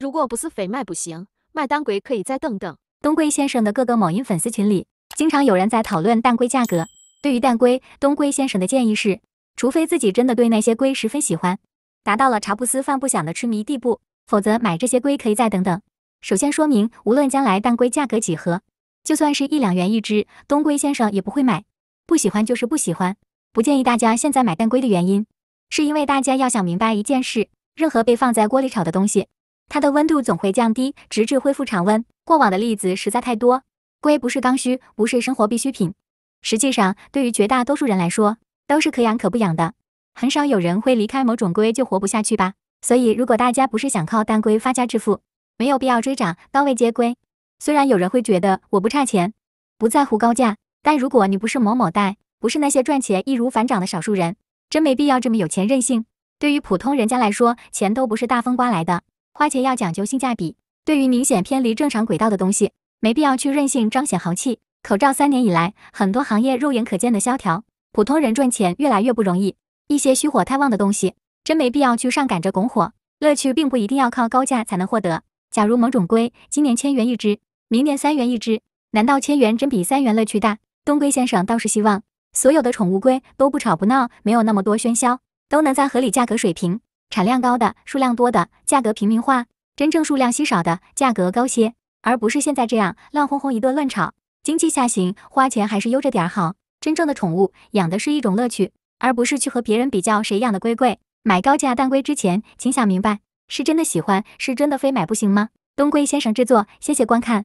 如果不是非卖不行，买当归可以再等等。东龟先生的各个某音粉丝群里，经常有人在讨论蛋龟价格。对于蛋龟，东龟先生的建议是，除非自己真的对那些龟十分喜欢，达到了茶不思饭不想的痴迷地步，否则买这些龟可以再等等。首先说明，无论将来蛋龟价格几何，就算是一两元一只，东龟先生也不会买。不喜欢就是不喜欢，不建议大家现在买蛋龟的原因，是因为大家要想明白一件事：任何被放在锅里炒的东西。它的温度总会降低，直至恢复常温。过往的例子实在太多，龟不是刚需，不是生活必需品。实际上，对于绝大多数人来说，都是可养可不养的。很少有人会离开某种龟就活不下去吧？所以，如果大家不是想靠蛋龟发家致富，没有必要追涨高位接龟。虽然有人会觉得我不差钱，不在乎高价，但如果你不是某某代，不是那些赚钱易如反掌的少数人，真没必要这么有钱任性。对于普通人家来说，钱都不是大风刮来的。花钱要讲究性价比，对于明显偏离正常轨道的东西，没必要去任性彰显豪气。口罩三年以来，很多行业肉眼可见的萧条，普通人赚钱越来越不容易。一些虚火太旺的东西，真没必要去上赶着拱火。乐趣并不一定要靠高价才能获得。假如某种龟今年千元一只，明年三元一只，难道千元真比三元乐趣大？东龟先生倒是希望所有的宠物龟都不吵不闹，没有那么多喧嚣，都能在合理价格水平。产量高的，数量多的，价格平民化；真正数量稀少的，价格高些，而不是现在这样乱哄哄一顿乱炒。经济下行，花钱还是悠着点好。真正的宠物，养的是一种乐趣，而不是去和别人比较谁养的龟贵。买高价蛋龟之前，请想明白，是真的喜欢，是真的非买不行吗？东龟先生制作，谢谢观看。